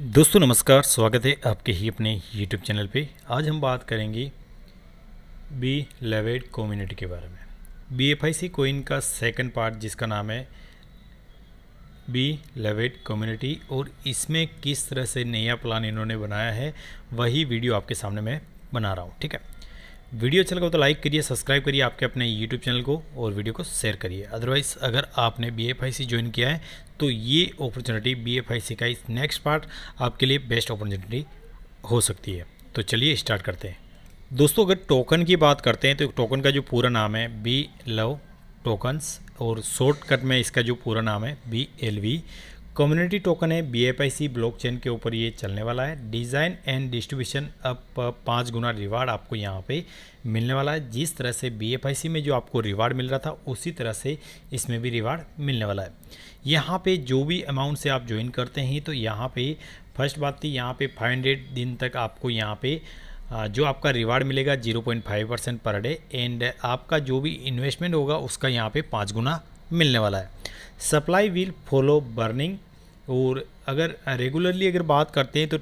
दोस्तों नमस्कार स्वागत है आपके ही अपने यूट्यूब चैनल पे आज हम बात करेंगे बी लेवेड कम्युनिटी के बारे में B F I C coin का सेकंड पार्ट जिसका नाम है बी लेवेड कम्युनिटी और इसमें किस तरह से नया प्लान इन्होंने बनाया है वही वीडियो आपके सामने मैं बना रहा हूँ ठीक है वीडियो अच्छा लगा तो लाइक करिए सब्सक्राइब करिए आपके अपने यूट्यूब चैनल को और वीडियो को शेयर करिए अदरवाइज़ अगर आपने B F I C join किया है तो ये opportunity B F I C का इस नेक्स्ट पार्ट आपके लिए बेस्ट अपॉर्चुनिटी हो सकती है तो चलिए स्टार्ट करते हैं दोस्तों अगर टोकन की बात करते हैं तो टोकन का जो पूरा नाम है बी लव टोकन्स और शॉर्टकट में इसका जो पूरा नाम है B L V community token है B F I C block chain के ऊपर ये चलने वाला है डिज़ाइन एंड डिस्ट्रीब्यूशन अब पाँच गुना रिवार्ड आपको यहाँ पे मिलने वाला है जिस तरह से बी एफ आई सी में जो आपको रिवार्ड मिल रहा था उसी तरह से इसमें भी रिवार्ड मिलने वाला है यहाँ पे जो भी अमाउंट से आप ज्वाइन करते हैं तो यहाँ पे फर्स्ट बात थी तो यहाँ पे फाइव हंड्रेड दिन तक आपको यहाँ पे जो आपका रिवार्ड मिलेगा zero point five percent per day and आपका जो भी इन्वेस्टमेंट होगा उसका यहाँ पे पाँच गुना मिलने वाला है सप्लाई विल फॉलो बर्निंग और अगर रेगुलरली अगर बात करते हैं तो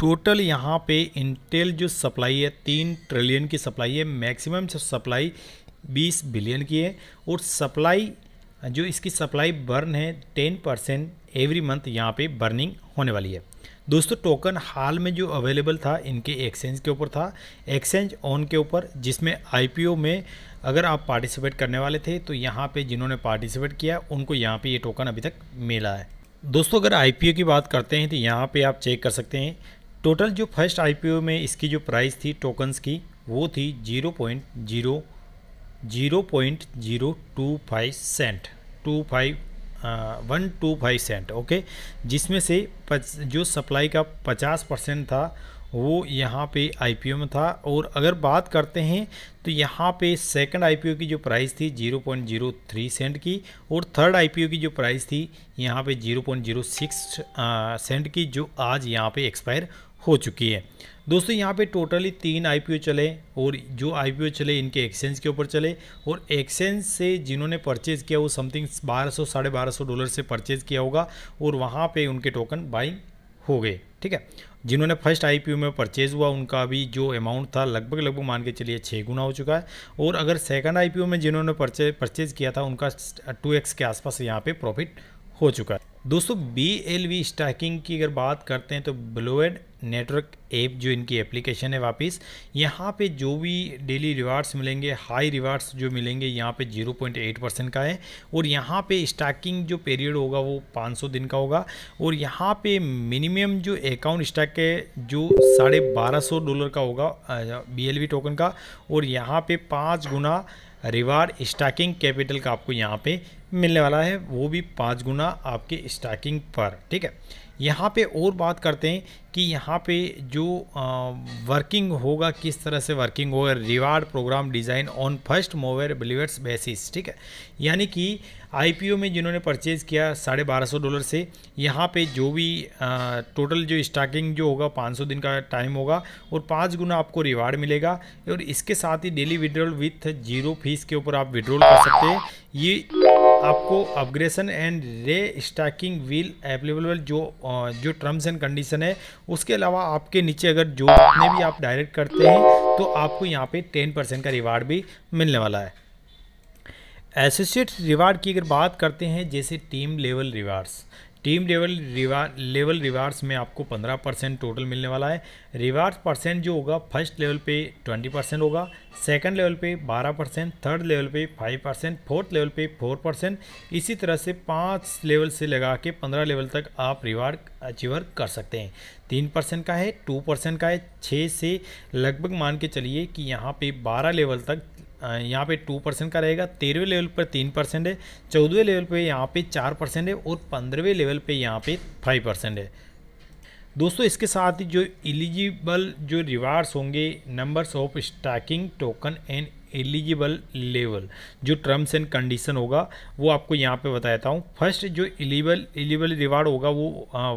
टोटल यहाँ पे इंटेल जो सप्लाई है तीन ट्रिलियन की सप्लाई है मैक्सिमम सप्लाई बीस बिलियन की है और सप्लाई जो इसकी सप्लाई बर्न है टेन परसेंट एवरी मंथ यहाँ पे बर्निंग होने वाली है दोस्तों टोकन हाल में जो अवेलेबल था इनके एक्सचेंज के ऊपर था एक्सचेंज ऑन के ऊपर जिसमें आईपीओ में अगर आप पार्टिसिपेट करने वाले थे तो यहाँ पे जिन्होंने पार्टिसिपेट किया उनको यहाँ पे ये टोकन अभी तक मिला है दोस्तों अगर आईपीओ की बात करते हैं तो यहाँ पर आप चेक कर सकते हैं टोटल जो फर्स्ट आई में इसकी जो प्राइस थी टोकन्स की वो थी zero point zero zero point zero two five cent two five one two five cent okay जिसमें से पच, जो सप्लाई का पचास परसेंट था वो यहाँ पे आईपीओ में था और अगर बात करते हैं तो यहाँ पे सेकंड आईपीओ की जो प्राइस थी 0.03 सेंट की और थर्ड आईपीओ की जो प्राइस थी यहाँ पे 0.06 सेंट की जो आज यहाँ पे एक्सपायर हो चुकी है दोस्तों यहाँ पे टोटली तीन आईपीओ चले और जो आईपीओ चले इनके एक्सचेंज के ऊपर चले और एक्सचेंज से जिन्होंने परचेज़ किया वो समथिंग बारह सौ साढ़े बारह सौ डॉलर से परचेज़ किया होगा और वहाँ पे उनके टोकन बाइंग हो गए ठीक है जिन्होंने फर्स्ट आईपीओ में परचेज़ हुआ उनका भी जो अमाउंट था लगभग लगभग मान के चलिए छः गुना हो चुका है और अगर सेकंड आईपीओ में जिन्होंने परचे परचेज़ किया था उनका टू एक्स के आसपास यहाँ पर प्रॉफिट हो चुका है दोस्तों बी एल वी स्टैकिंग की अगर बात करते हैं तो ब्लोएड नेटवर्क ऐप जो इनकी एप्लीकेशन है वापस यहाँ पे जो भी डेली रिवार्ड्स मिलेंगे हाई रिवार्ड्स जो मिलेंगे यहाँ पे 0.8 परसेंट का है और यहाँ पे स्टैकिंग जो पीरियड होगा वो 500 दिन का होगा और यहाँ पे मिनिमम जो अकाउंट स्टैक है जो साढ़े बारह सौ डॉलर का होगा बी टोकन का और यहाँ पे पाँच गुना रिवार्ड स्टैकिंग कैपिटल का आपको यहाँ पे मिलने वाला है वो भी पाँच गुना आपके स्टैकिंग पर ठीक है यहाँ पे और बात करते हैं कि यहाँ पे जो वर्किंग होगा किस तरह से वर्किंग होगा reward program design on first mover believers basis ठीक है यानी कि आईपीओ में जिन्होंने परचेज़ किया साढ़े बारह सौ डॉलर से यहाँ पे जो भी आ, टोटल जो स्टॉकिंग जो होगा पाँच सौ दिन का टाइम होगा और पाँच गुना आपको रिवार्ड मिलेगा और इसके साथ ही daily withdrawal with zero fees के ऊपर आप विड्रॉल कर सकते हैं ये आपको upgradation and restaking wheel available जो जो टर्म्स एंड कंडीशन है उसके अलावा आपके नीचे अगर जो जितने भी आप डायरेक्ट करते हैं तो आपको यहाँ पे टेन परसेंट का रिवार्ड भी मिलने वाला है एसोसिएट रिवार्ड की अगर बात करते हैं जैसे team level rewards team level level rewards में आपको 15 परसेंट टोटल मिलने वाला है रिवार्ड परसेंट जो होगा फर्स्ट लेवल पे 20 परसेंट होगा सेकंड लेवल पे 12 परसेंट थर्ड लेवल पे 5 परसेंट फोर्थ लेवल पे 4 परसेंट इसी तरह से पाँच लेवल से लगा के पंद्रह लेवल तक आप रिवार्ड अचीवर कर सकते हैं तीन परसेंट का है टू परसेंट का है छः से लगभग मान के चलिए कि यहाँ पे बारह लेवल तक यहाँ पे टू परसेंट का रहेगा तेरहवें लेवल पर तीन परसेंट है चौदहवें लेवल पे यहाँ पे चार परसेंट है और पंद्रहवें लेवल पे यहाँ पे फाइव परसेंट है दोस्तों इसके साथ ही जो एलिजिबल जो रिवार्ड्स होंगे numbers of staking token and eligible level जो टर्म्स एंड कंडीशन होगा वो आपको यहाँ पे बताता हूँ फर्स्ट जो एलिबल एलिबल रिवार्ड होगा वो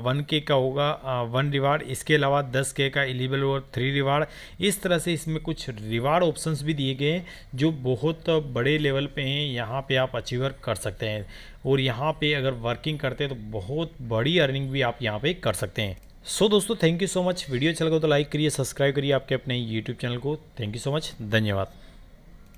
वन के का होगा वन रिवार्ड इसके अलावा दस के का एलिबल और थ्री रिवार्ड इस तरह से इसमें कुछ रिवार्ड ऑप्शंस भी दिए गए हैं जो बहुत बड़े लेवल पे हैं यहाँ पे आप अचीवर कर सकते हैं और यहाँ पर अगर वर्किंग करते हैं तो बहुत बड़ी अर्निंग भी आप यहाँ पर कर सकते हैं सो so, दोस्तों thank you so much video अच्छा लगा तो लाइक करिए सब्सक्राइब करिए आपके अपने यूट्यूब चैनल को थैंक यू सो मच धन्यवाद